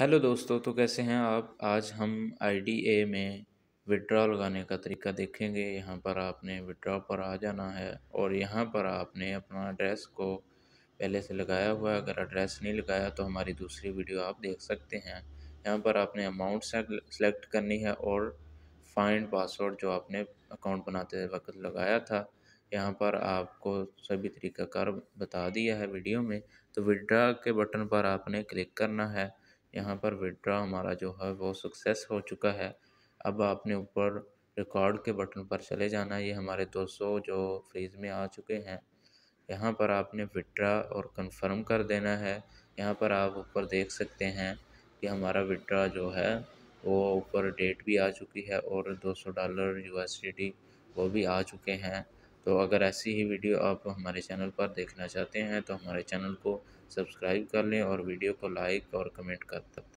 hello दोस्तों तो कैसे हैं आप आज हम आईडीए में विड्रॉ लगाने का तरीका देखेंगे यहाँ पर आपने विड्रॉ पर आ जाना है और यहाँ पर आपने अपना एड्रेस को पहले से लगाया हुआ है अगर एड्रेस नहीं लगाया तो हमारी दूसरी वीडियो आप देख सकते हैं यहाँ पर आपने अमाउंट सेलेक्ट करनी है और फाइंड पासवर्ड जो आपने अकाउंट बनाते वक्त लगाया था यहाँ पर आपको सभी तरीका कार बता दिया है वीडियो में तो विड्रा के बटन पर आपने क्लिक करना है यहाँ पर विड्रा हमारा जो है वो सक्सेस हो चुका है अब आपने ऊपर रिकॉर्ड के बटन पर चले जाना ये हमारे 200 जो फ्रीज में आ चुके हैं यहाँ पर आपने विड्रा और कंफर्म कर देना है यहाँ पर आप ऊपर देख सकते हैं कि हमारा विड्रा जो है वो ऊपर डेट भी आ चुकी है और 200 डॉलर यूएसडी वो भी आ चुके हैं तो अगर ऐसी ही वीडियो आप हमारे चैनल पर देखना चाहते हैं तो हमारे चैनल को सब्सक्राइब कर लें और वीडियो को लाइक और कमेंट कर तक